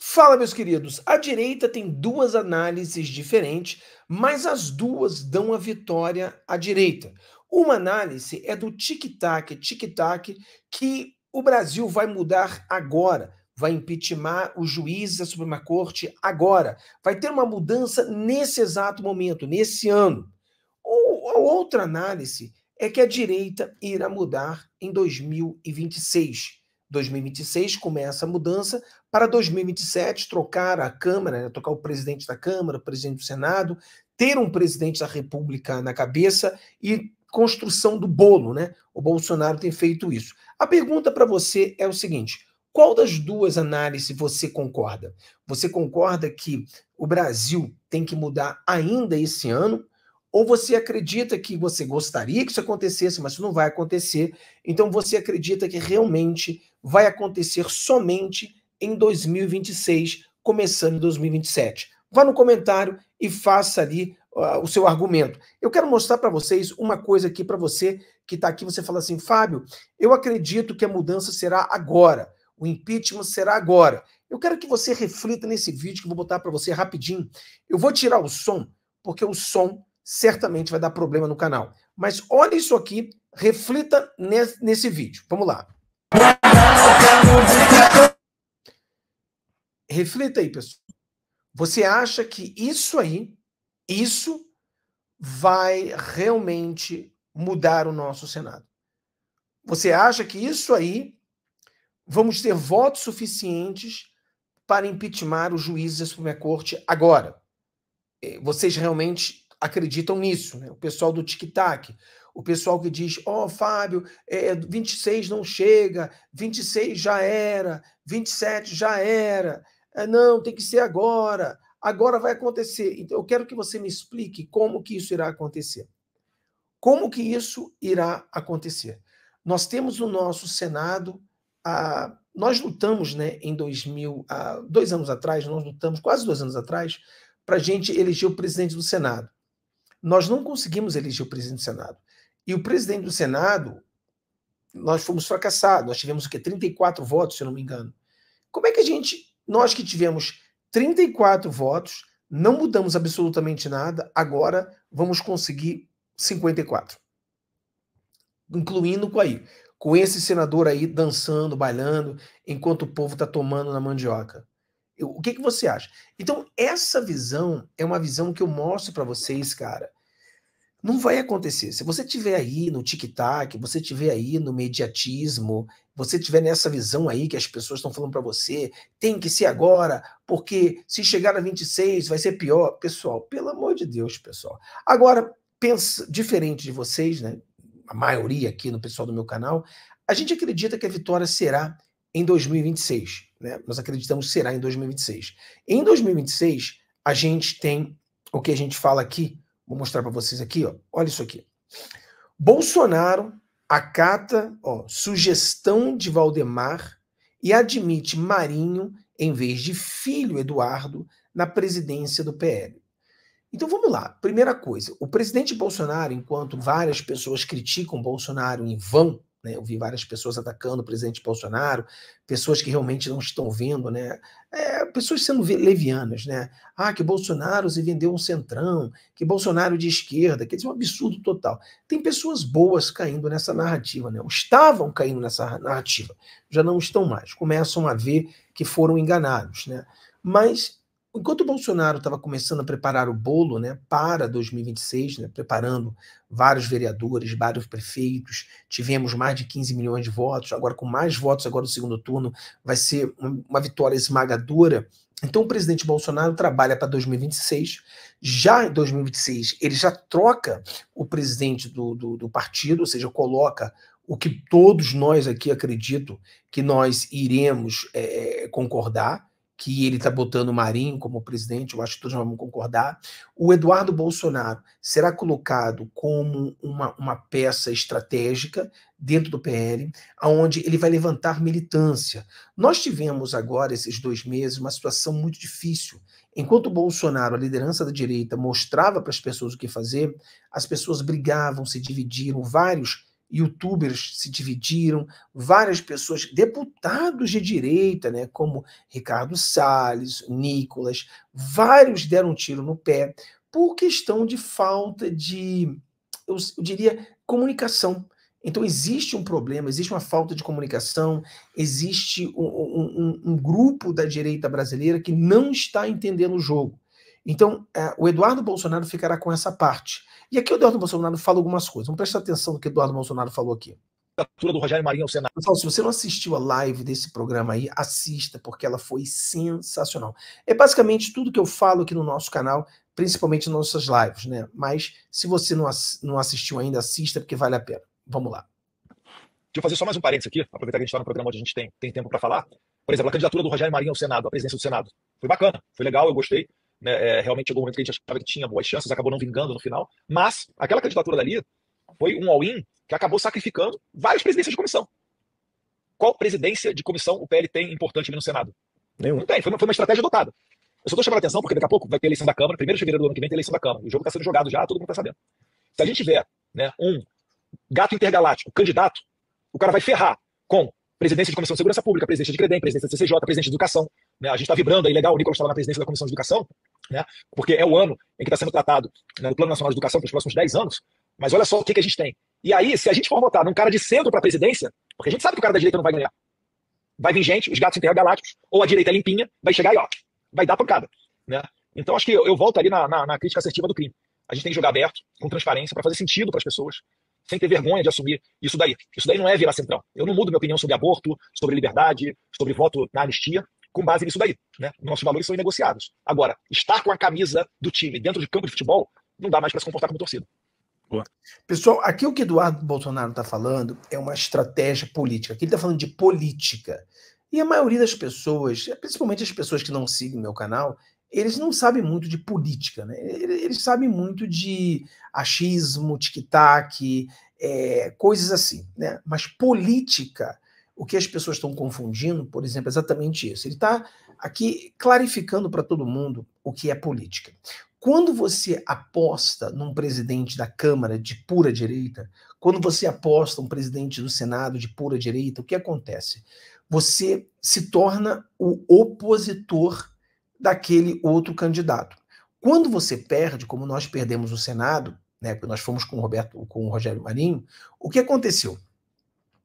Fala, meus queridos. A direita tem duas análises diferentes, mas as duas dão a vitória à direita. Uma análise é do tic-tac, tic-tac, que o Brasil vai mudar agora. Vai impeachment os juízes da Suprema Corte agora. Vai ter uma mudança nesse exato momento, nesse ano. Ou, outra análise é que a direita irá mudar em 2026. 2026 começa a mudança, para 2027 trocar a Câmara, né, trocar o presidente da Câmara, o presidente do Senado, ter um presidente da República na cabeça e construção do bolo, né? O Bolsonaro tem feito isso. A pergunta para você é o seguinte: qual das duas análises você concorda? Você concorda que o Brasil tem que mudar ainda esse ano? ou você acredita que você gostaria que isso acontecesse, mas isso não vai acontecer, então você acredita que realmente vai acontecer somente em 2026, começando em 2027. Vá no comentário e faça ali uh, o seu argumento. Eu quero mostrar para vocês uma coisa aqui para você que está aqui. Você fala assim, Fábio, eu acredito que a mudança será agora. O impeachment será agora. Eu quero que você reflita nesse vídeo que eu vou botar para você rapidinho. Eu vou tirar o som, porque o som certamente vai dar problema no canal. Mas olha isso aqui, reflita nesse vídeo. Vamos lá. Reflita aí, pessoal. Você acha que isso aí, isso vai realmente mudar o nosso Senado? Você acha que isso aí vamos ter votos suficientes para impeachment os juízes da Suprema Corte agora? Eh, vocês realmente acreditam nisso, né? O pessoal do Tic Tac, o pessoal que diz: Ó, oh, Fábio, é, 26 não chega, 26 já era, 27 já era, é, não, tem que ser agora, agora vai acontecer. Então, eu quero que você me explique como que isso irá acontecer. Como que isso irá acontecer? Nós temos o nosso Senado, a, nós lutamos né, em 2000, a, dois anos atrás, nós lutamos quase dois anos atrás, para a gente eleger o presidente do Senado. Nós não conseguimos eleger o presidente do Senado. E o presidente do Senado, nós fomos fracassados, nós tivemos o quê? 34 votos, se eu não me engano. Como é que a gente, nós que tivemos 34 votos, não mudamos absolutamente nada, agora vamos conseguir 54. Incluindo com aí, com esse senador aí dançando, bailando, enquanto o povo está tomando na mandioca. Eu, o que, que você acha? Então, essa visão é uma visão que eu mostro para vocês, cara, não vai acontecer. Se você tiver aí no tic-tac, você tiver aí no mediatismo, você tiver nessa visão aí que as pessoas estão falando para você, tem que ser agora, porque se chegar a 26 vai ser pior. Pessoal, pelo amor de Deus, pessoal. Agora, pensa diferente de vocês, né? A maioria aqui no pessoal do meu canal, a gente acredita que a vitória será em 2026, né? Nós acreditamos será em 2026. Em 2026, a gente tem o que a gente fala aqui, Vou mostrar para vocês aqui, ó. olha isso aqui. Bolsonaro acata ó, sugestão de Valdemar e admite Marinho em vez de filho Eduardo na presidência do PL. Então vamos lá. Primeira coisa, o presidente Bolsonaro, enquanto várias pessoas criticam Bolsonaro em vão, né? Eu vi várias pessoas atacando o presidente Bolsonaro, pessoas que realmente não estão vendo, né? É, pessoas sendo levianas, né? Ah, que Bolsonaro se vendeu um centrão, que Bolsonaro é de esquerda, quer dizer, um absurdo total. Tem pessoas boas caindo nessa narrativa, né? Estavam caindo nessa narrativa, já não estão mais, começam a ver que foram enganados, né? Mas Enquanto o Bolsonaro estava começando a preparar o bolo né, para 2026, né, preparando vários vereadores, vários prefeitos, tivemos mais de 15 milhões de votos, agora com mais votos agora no segundo turno, vai ser uma vitória esmagadora. Então o presidente Bolsonaro trabalha para 2026. Já em 2026, ele já troca o presidente do, do, do partido, ou seja, coloca o que todos nós aqui acredito que nós iremos é, concordar, que ele está botando o Marinho como presidente, eu acho que todos nós vamos concordar. O Eduardo Bolsonaro será colocado como uma, uma peça estratégica dentro do PL, aonde ele vai levantar militância. Nós tivemos agora, esses dois meses, uma situação muito difícil. Enquanto o Bolsonaro, a liderança da direita, mostrava para as pessoas o que fazer, as pessoas brigavam, se dividiram, vários youtubers se dividiram, várias pessoas, deputados de direita, né, como Ricardo Salles, Nicolas, vários deram um tiro no pé por questão de falta de, eu, eu diria, comunicação. Então existe um problema, existe uma falta de comunicação, existe um, um, um, um grupo da direita brasileira que não está entendendo o jogo. Então, é, o Eduardo Bolsonaro ficará com essa parte. E aqui o Eduardo Bolsonaro fala algumas coisas. Vamos prestar atenção no que o Eduardo Bolsonaro falou aqui. Candidatura do Rogério Marinho ao Senado. Pessoal, se você não assistiu a live desse programa aí, assista, porque ela foi sensacional. É basicamente tudo que eu falo aqui no nosso canal, principalmente nas nossas lives, né? Mas se você não, não assistiu ainda, assista, porque vale a pena. Vamos lá. Deixa eu fazer só mais um parênteses aqui, aproveitar que a gente está no programa onde a gente tem, tem tempo para falar. Por exemplo, a candidatura do Rogério Marinho ao Senado, a presidência do Senado. Foi bacana, foi legal, eu gostei né, é, realmente chegou um momento que a gente achava que tinha boas chances, acabou não vingando no final. Mas aquela candidatura dali foi um all-in que acabou sacrificando várias presidências de comissão. Qual presidência de comissão o PL tem importante ali no Senado? Nenhum. Não tem, foi uma, foi uma estratégia adotada Eu só estou chamando a atenção porque daqui a pouco vai ter eleição da Câmara, primeiro de fevereiro do ano que vem tem eleição da Câmara. O jogo está sendo jogado já, todo mundo está sabendo. Se a gente tiver né, um gato intergaláctico, candidato, o cara vai ferrar com presidência de Comissão de Segurança Pública, presidência de CREDEM, presidência da CCJ, presidente de Educação. Né? A gente está vibrando aí, legal, o Nicolas está na presidência da Comissão de Educação né? porque é o ano em que está sendo tratado né, no Plano Nacional de Educação para os próximos 10 anos, mas olha só o que, que a gente tem. E aí, se a gente for votar num cara de centro para a presidência, porque a gente sabe que o cara da direita não vai ganhar, vai vir gente, os gatos intergalácticos, ou a direita é limpinha, vai chegar e ó, vai dar pancada. Né? Então acho que eu, eu volto ali na, na, na, crítica assertiva do crime. A gente tem que jogar aberto, com transparência, para fazer sentido para as pessoas, sem ter vergonha de assumir isso daí. Isso daí não é virar central. Eu não mudo minha opinião sobre aborto, sobre liberdade, sobre voto na anistia, com base nisso daí. Né? Nossos valores são negociados. Agora, estar com a camisa do time dentro de campo de futebol não dá mais para se comportar como torcida. Boa. Pessoal, aqui o que Eduardo Bolsonaro está falando é uma estratégia política. Aqui ele está falando de política. E a maioria das pessoas, principalmente as pessoas que não seguem meu canal, eles não sabem muito de política, né? Eles sabem muito de achismo, tic-tac, é, coisas assim, né? Mas política o que as pessoas estão confundindo, por exemplo, é exatamente isso. Ele está aqui clarificando para todo mundo o que é política. Quando você aposta num presidente da Câmara de pura direita, quando você aposta um presidente do Senado de pura direita, o que acontece? Você se torna o opositor daquele outro candidato. Quando você perde, como nós perdemos o Senado, né, nós fomos com o Roberto, com o Rogério Marinho, o que aconteceu?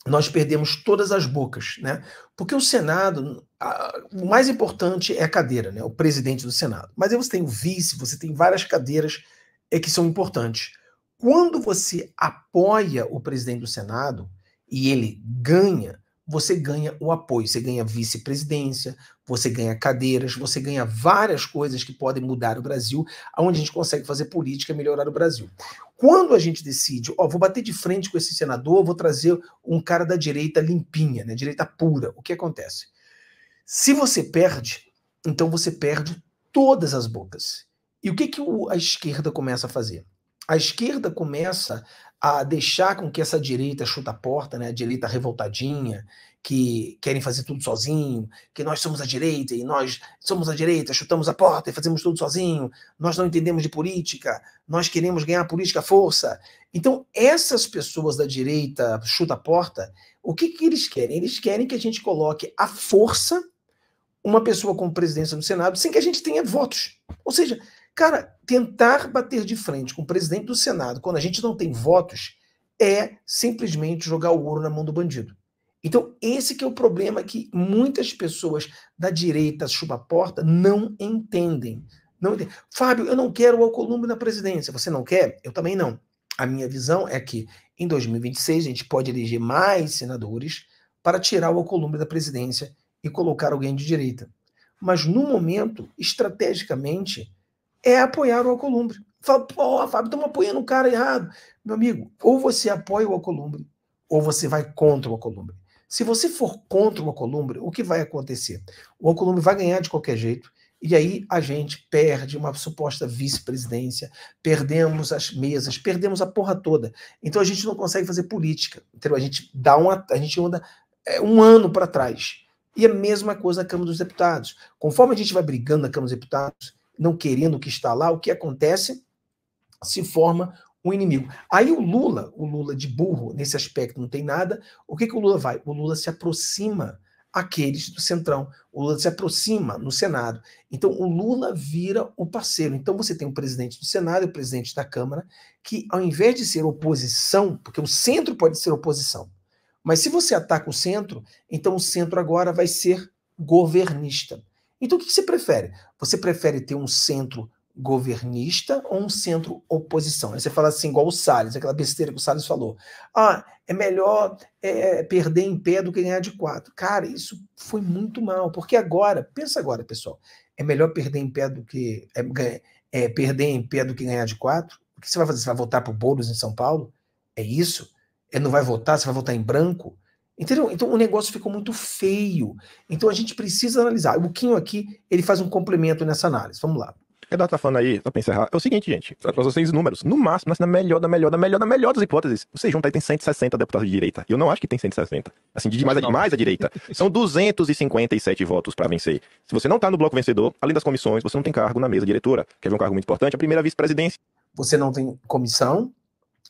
nós perdemos todas as bocas, né? Porque o Senado, a, o mais importante é a cadeira, né? O presidente do Senado. Mas aí você tem o vice, você tem várias cadeiras é, que são importantes. Quando você apoia o presidente do Senado e ele ganha, você ganha o apoio, você ganha vice-presidência, você ganha cadeiras, você ganha várias coisas que podem mudar o Brasil, aonde a gente consegue fazer política e melhorar o Brasil. Quando a gente decide, ó, vou bater de frente com esse senador, vou trazer um cara da direita limpinha, né, direita pura, o que acontece? Se você perde, então você perde todas as bocas. E o que, que a esquerda começa a fazer? A esquerda começa a deixar com que essa direita chuta a porta, né, a direita revoltadinha, que querem fazer tudo sozinho, que nós somos a direita e nós somos a direita, chutamos a porta e fazemos tudo sozinho, nós não entendemos de política, nós queremos ganhar política à força. Então, essas pessoas da direita chuta a porta, o que, que eles querem? Eles querem que a gente coloque à força uma pessoa como presidência do Senado sem que a gente tenha votos. Ou seja, Cara, tentar bater de frente com o presidente do Senado quando a gente não tem votos é simplesmente jogar o ouro na mão do bandido. Então, esse que é o problema que muitas pessoas da direita chupa-porta não entendem. Não entendem. Fábio, eu não quero o Alcolumbre na presidência. Você não quer? Eu também não. A minha visão é que em 2026 a gente pode eleger mais senadores para tirar o Alcolumbre da presidência e colocar alguém de direita. Mas no momento, estrategicamente, é apoiar o Alcolumbre. Fala, pô, Fábio, estamos apoiando o cara errado. Meu amigo, ou você apoia o Alcolumbre, ou você vai contra o Alcolumbre. Se você for contra o Alcolumbre, o que vai acontecer? O Alcolumbre vai ganhar de qualquer jeito, e aí a gente perde uma suposta vice-presidência, perdemos as mesas, perdemos a porra toda. Então a gente não consegue fazer política. Entendeu? A gente dá uma, a gente anda é, um ano para trás. E a mesma coisa na Câmara dos Deputados. Conforme a gente vai brigando na Câmara dos Deputados, não querendo que está lá, o que acontece? Se forma um inimigo. Aí o Lula, o Lula de burro nesse aspecto não tem nada, o que, que o Lula vai? O Lula se aproxima aqueles do Centrão. O Lula se aproxima no Senado. Então, o Lula vira o parceiro. Então, você tem o presidente do Senado e o presidente da Câmara, que ao invés de ser oposição, porque o centro pode ser oposição, mas se você ataca o centro, então o centro agora vai ser governista. Então, o que você prefere? Você prefere ter um centro governista ou um centro oposição? Aí você fala assim, igual o Salles, aquela besteira que o Salles falou. Ah, é melhor é, perder em pé do que ganhar de quatro. Cara, isso foi muito mal, porque agora, pensa agora, pessoal, é melhor perder em pé do que é, é, perder em pé do que ganhar de quatro? O que você vai fazer? Você vai votar para o Boulos em São Paulo? É isso? É, não vai votar? Você vai votar em branco? Entendeu? Então o negócio ficou muito feio. Então a gente precisa analisar. O Quinho aqui, ele faz um complemento nessa análise. Vamos lá. Renato tá falando aí, só pra encerrar, é o seguinte, gente, para vocês números, no máximo, na melhor, da melhor, da melhor, da melhor das hipóteses, você junta aí tem 160 deputados de direita. Eu não acho que tem 160. Assim, de mais, a, demais a direita. São 257 votos para vencer. Se você não tá no bloco vencedor, além das comissões, você não tem cargo na mesa diretora, que é um cargo muito importante, a primeira vice-presidência. Você não tem comissão,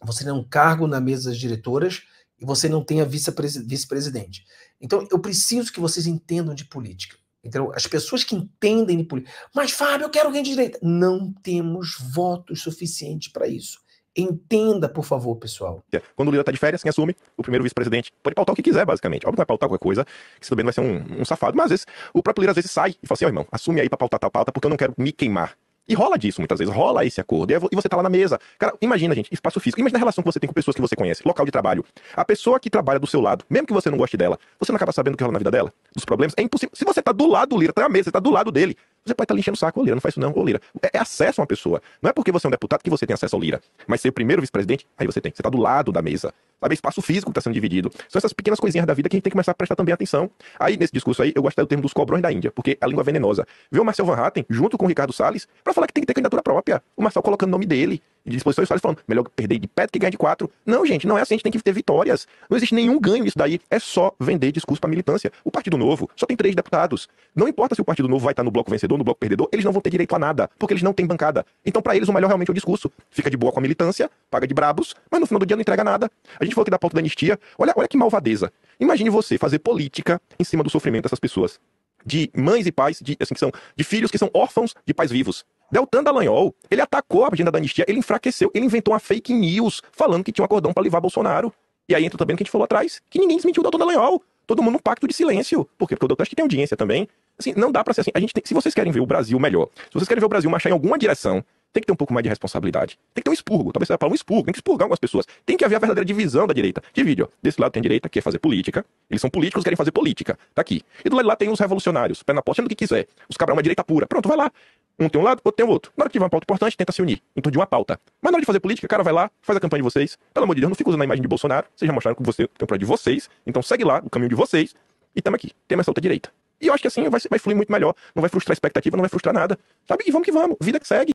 você não tem um cargo na mesa das diretoras, e você não tenha vice-presidente. Então, eu preciso que vocês entendam de política. Então, as pessoas que entendem de política. Mas, Fábio, eu quero alguém de direita. Não temos votos suficientes para isso. Entenda, por favor, pessoal. Quando o líder tá de férias, quem assume? O primeiro vice-presidente. Pode pautar o que quiser, basicamente. Óbvio que vai pautar qualquer coisa, que também vai ser um, um, safado. Mas às vezes, o próprio líder às vezes sai e fala assim: ó, oh, irmão, assume aí pra pautar tal pauta, porque eu não quero me queimar. E rola disso muitas vezes, rola esse acordo. E você tá lá na mesa. Cara, imagina, gente, espaço físico. Imagina a relação que você tem com pessoas que você conhece, local de trabalho. A pessoa que trabalha do seu lado, mesmo que você não goste dela, você não acaba sabendo o que rola na vida dela, dos problemas. É impossível. Se você tá do lado do Lira, tá na mesa, você tá do lado dele, você pode estar tá enchendo o saco, ô Lira, não faz isso não, ô Lira. É, é, acesso a uma pessoa. Não é porque você é um deputado que você tem acesso ao Lira. Mas ser o primeiro vice-presidente, aí você tem. Você tá do lado da mesa saber é espaço físico que está sendo dividido. São essas pequenas coisinhas da vida que a gente tem que começar a prestar também atenção. Aí, nesse discurso aí, eu gostei do termo dos cobrões da Índia, porque é a língua venenosa. Vê o Marcel Van Hatten, junto com o Ricardo Salles, para falar que tem que ter candidatura própria. O Marcel colocando o nome dele, de disposição, e o Salles falando, melhor perder de pé do que ganhar de quatro. Não, gente, não é assim, a gente tem que ter vitórias. Não existe nenhum ganho nisso daí, é só vender discurso para militância. O Partido Novo só tem três deputados. Não importa se o Partido Novo vai estar no bloco vencedor, no bloco perdedor, eles não vão ter direito a nada, porque eles não têm bancada. Então, para eles, o melhor realmente é o discurso. Fica de boa com a militância, paga de brabos, mas no final do dia não entrega nada. A gente gente falou que da pauta da anistia, olha, olha que malvadeza. Imagine você fazer política em cima do sofrimento dessas pessoas. De mães e pais, de, assim, que são, de filhos que são órfãos de pais vivos. Deltan Dallagnol, ele atacou a agenda da anistia, ele enfraqueceu, ele inventou uma fake news falando que tinha um acordão para levar Bolsonaro. E aí entra também o que a gente falou atrás, que ninguém desmentiu o Deltan Dallagnol. Todo mundo num pacto de silêncio. Por quê? Porque o Deltan acho que tem audiência também. Assim, não dá para ser assim. A gente tem, se vocês querem ver o Brasil melhor, se vocês querem ver o Brasil marchar em alguma direção, tem que ter um pouco mais de responsabilidade. Tem que ter um expurgo. Talvez seja para um expurgo. Tem que expurgar algumas pessoas. Tem que haver a verdadeira divisão da direita. Divide, ó. Desse lado tem a direita, que quer fazer política. Eles são políticos, querem fazer política. Tá aqui. E do lado de lá tem os revolucionários. Pé na porta, sendo o que quiser. Os cabrão, é uma direita pura. Pronto, vai lá. Um tem um lado, outro tem o outro. Na hora que tiver uma pauta importante, tenta se unir em torno de uma pauta. Mas na hora de fazer política, cara, vai lá, faz a campanha de vocês. Pelo amor de Deus, não fica usando a imagem de Bolsonaro. Vocês já mostraram que você tem o de vocês. Então segue lá, o caminho de vocês. E tamo aqui. Temos essa outra direita. E eu acho que assim vai, vai fluir muito melhor. Não vai frustrar expectativa, não vai frustrar nada. Sabe? E vamos que vamos. Vida que segue.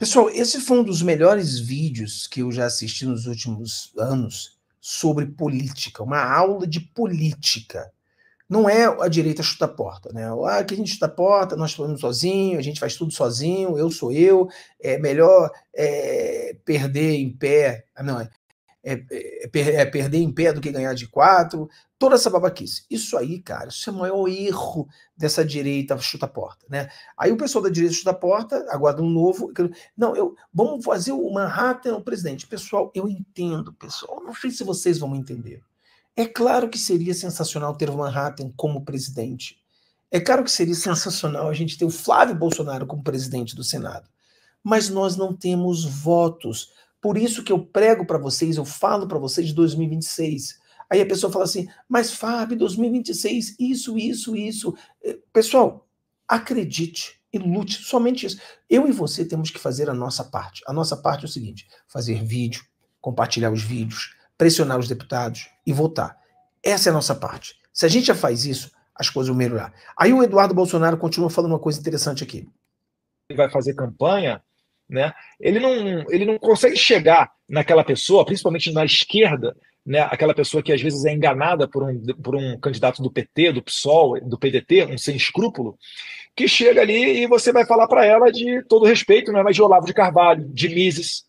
Pessoal, esse foi um dos melhores vídeos que eu já assisti nos últimos anos sobre política, uma aula de política. Não é a direita chuta a porta, né? Ah, que a gente chuta a porta, nós falamos sozinho, a gente faz tudo sozinho, eu sou eu, é melhor é, perder em pé. Ah, não, é, é, é, é, é, perder em pé do que ganhar de quatro, toda essa babaquice. Isso aí, cara, isso é o maior erro dessa direita chuta-porta, né? Aí o pessoal da direita chuta-porta, aguarda um novo. Não, eu vamos fazer o Manhattan, o presidente. Pessoal, eu entendo, pessoal. Não sei se vocês vão entender. É claro que seria sensacional ter o Manhattan como presidente. É claro que seria sensacional a gente ter o Flávio Bolsonaro como presidente do Senado. Mas nós não temos votos por isso que eu prego para vocês, eu falo para vocês de 2026. Aí a pessoa fala assim: "Mas Fábio, 2026, isso, isso, isso". Eh, pessoal, acredite e lute, somente isso. Eu e você temos que fazer a nossa parte. A nossa parte é o seguinte: fazer vídeo, compartilhar os vídeos, pressionar os deputados e votar. Essa é a nossa parte. Se a gente já faz isso, as coisas vão melhorar. Aí o Eduardo Bolsonaro continua falando uma coisa interessante aqui. Ele vai fazer campanha né? Ele não, ele não consegue chegar naquela pessoa, principalmente na esquerda, né? Aquela pessoa que às vezes é enganada por um, por um candidato do PT, do PSOL, do PDT, um sem escrúpulo, que chega ali e você vai falar para ela de todo respeito, né? Mas de Olavo de Carvalho, de Mises.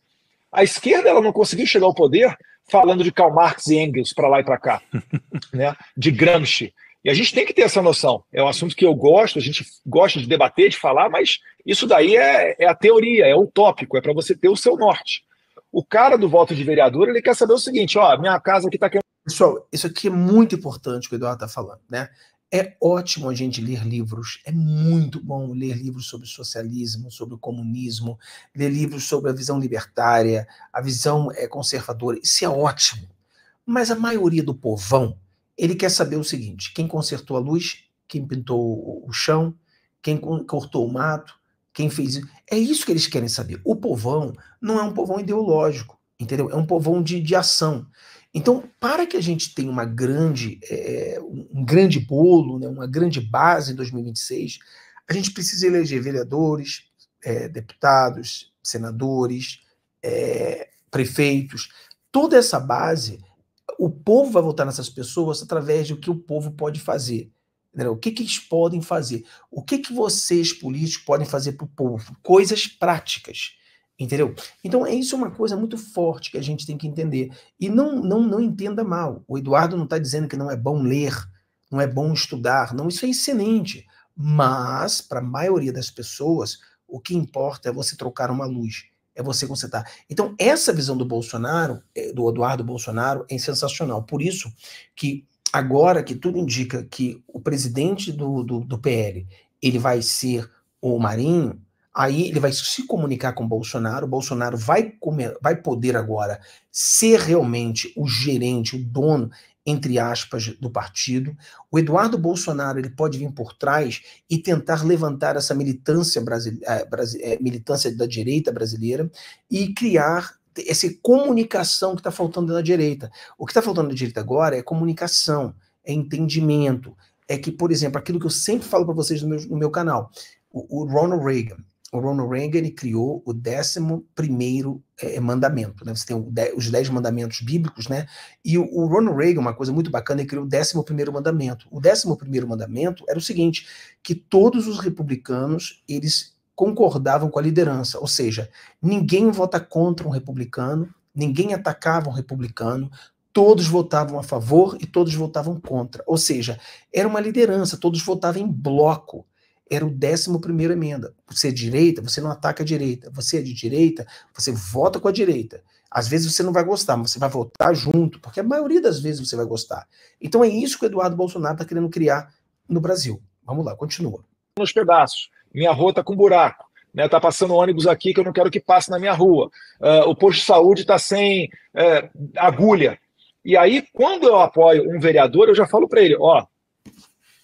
A esquerda ela não conseguiu chegar ao poder falando de Karl Marx e Engels para lá e para cá, né? De Gramsci. E a gente tem que ter essa noção. É um assunto que eu gosto, a gente gosta de debater, de falar, mas isso daí é, é a teoria, é tópico, é para você ter o seu norte. O cara do voto de vereador, ele quer saber o seguinte: ó, minha casa aqui está querendo. Pessoal, isso aqui é muito importante o que o Eduardo está falando, né? É ótimo a gente ler livros, é muito bom ler livros sobre socialismo, sobre comunismo, ler livros sobre a visão libertária, a visão é, conservadora. Isso é ótimo. Mas a maioria do povão ele quer saber o seguinte: quem consertou a luz, quem pintou o chão, quem cortou o mato, quem fez. É isso que eles querem saber. O povão não é um povão ideológico, entendeu? É um povão de, de ação. Então, para que a gente tenha uma grande, é, um grande bolo, né, uma grande base em 2026, a gente precisa eleger vereadores, é, deputados, senadores, é, prefeitos. Toda essa base o povo vai votar nessas pessoas através do que o povo pode fazer. Entendeu? O que, que eles podem fazer? O que, que vocês, políticos, podem fazer para o povo? Coisas práticas. Entendeu? Então, é isso é uma coisa muito forte que a gente tem que entender. E não, não, não entenda mal. O Eduardo não está dizendo que não é bom ler, não é bom estudar. Não, isso é excelente. Mas, para a maioria das pessoas, o que importa é você trocar uma luz é você consertar. Então, essa visão do Bolsonaro, eh, do Eduardo Bolsonaro, é sensacional. Por isso que agora que tudo indica que o presidente do, do, do PL ele vai ser o Marinho, aí ele vai se comunicar com o Bolsonaro, o Bolsonaro vai, comer, vai poder agora ser realmente o gerente, o dono entre aspas, do partido. O Eduardo Bolsonaro ele pode vir por trás e tentar levantar essa militância, brasile... Eh, eh, militância da direita brasileira e criar essa comunicação que está faltando na direita. O que está faltando na direita agora é comunicação, é entendimento. É que, por exemplo, aquilo que eu sempre falo para vocês no meu, no meu canal, o, o Ronald Reagan, o Ronald Reagan criou o 11 é, é, mandamento. Né? Você tem de, os 10 mandamentos bíblicos, né? e o, o, Ronald Reagan, uma coisa muito bacana, ele criou o 11 mandamento. O 11 mandamento era o seguinte: que todos os republicanos eles concordavam com a liderança, ou seja, ninguém vota contra um republicano, ninguém atacava um republicano, todos votavam a favor e todos votavam contra. Ou seja, era uma liderança, todos votavam em bloco era o 11 emenda. Você é direita, você não ataca a direita. Você é de direita, você vota com a direita. Às vezes você não vai gostar, mas você vai votar junto, porque a maioria das vezes você vai gostar. Então é isso que o Eduardo Bolsonaro está querendo criar no Brasil. Vamos lá, continua. Nos pedaços. Minha rua está com buraco. Né, tá passando ônibus aqui que eu não quero que passe na minha rua. Uh, o posto de saúde está sem uh, agulha. E aí, quando eu apoio um vereador, eu já falo para ele: ó,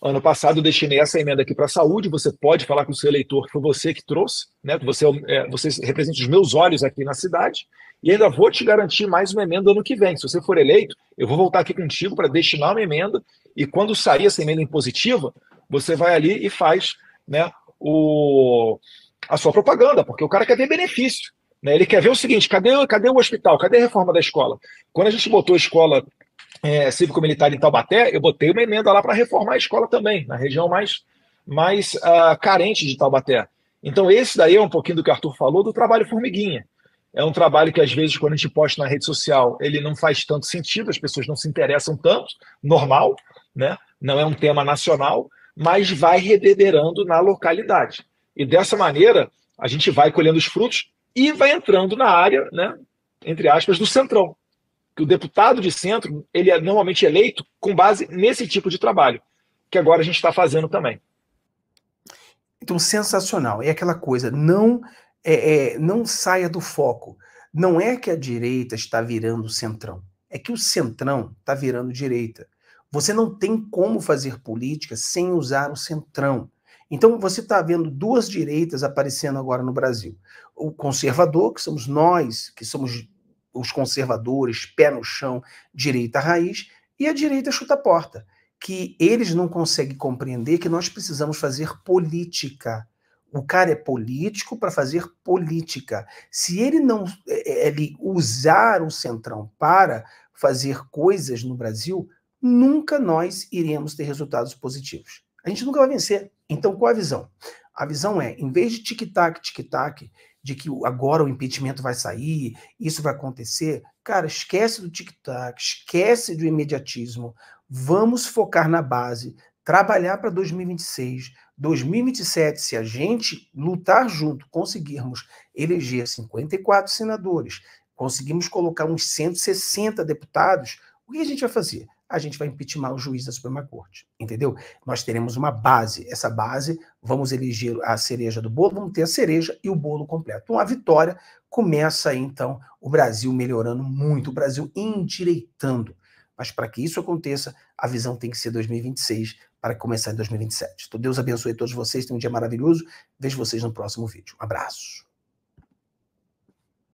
Ano passado eu destinei essa emenda aqui para a saúde. Você pode falar com o seu eleitor que foi você que trouxe, né? Você, é, é, você representa os meus olhos aqui na cidade. E ainda vou te garantir mais uma emenda ano que vem. Se você for eleito, eu vou voltar aqui contigo para destinar uma emenda. E quando sair essa emenda impositiva, você vai ali e faz né, o, a sua propaganda, porque o cara quer ver benefício. Né? Ele quer ver o seguinte: cadê, cadê o hospital? Cadê a reforma da escola? Quando a gente botou a escola é, cívico-militar em Taubaté, eu botei uma emenda lá para reformar a escola também, na região mais, mais uh, carente de Taubaté. Então, esse daí é um pouquinho do que o Arthur falou do trabalho formiguinha. É um trabalho que, às vezes, quando a gente posta na rede social, ele não faz tanto sentido, as pessoas não se interessam tanto, normal, né? não é um tema nacional, mas vai reverberando na localidade. E dessa maneira, a gente vai colhendo os frutos e vai entrando na área, né, entre aspas, do centrão, que o deputado de centro ele é normalmente eleito com base nesse tipo de trabalho, que agora a gente está fazendo também. Então, sensacional. É aquela coisa, não, é, é, não saia do foco. Não é que a direita está virando centrão, é que o centrão está virando direita. Você não tem como fazer política sem usar o centrão. Então, você está vendo duas direitas aparecendo agora no Brasil. O conservador, que somos nós, que somos os conservadores, pé no chão, direita raiz, e a direita chuta a porta, que eles não conseguem compreender que nós precisamos fazer política. O cara é político para fazer política. Se ele não é, é, ele usar o centrão para fazer coisas no Brasil, nunca nós iremos ter resultados positivos. A gente nunca vai vencer. Então, qual a visão? A visão é, em vez de tic-tac, tic-tac, de que agora o impeachment vai sair, isso vai acontecer. Cara, esquece do tic-tac, esquece do imediatismo. Vamos focar na base, trabalhar para 2026. 2027, se a gente lutar junto, conseguirmos eleger 54 senadores, conseguimos colocar uns 160 deputados, o que a gente vai fazer? a gente vai impeachment o juiz da Suprema Corte, entendeu? Nós teremos uma base, essa base, vamos eleger a cereja do bolo, vamos ter a cereja e o bolo completo. Uma vitória começa aí, então, o Brasil melhorando muito, o Brasil endireitando. Mas para que isso aconteça, a visão tem que ser 2026 para começar em 2027. Então, Deus abençoe todos vocês, tenham um dia maravilhoso. Vejo vocês no próximo vídeo. Um abraço.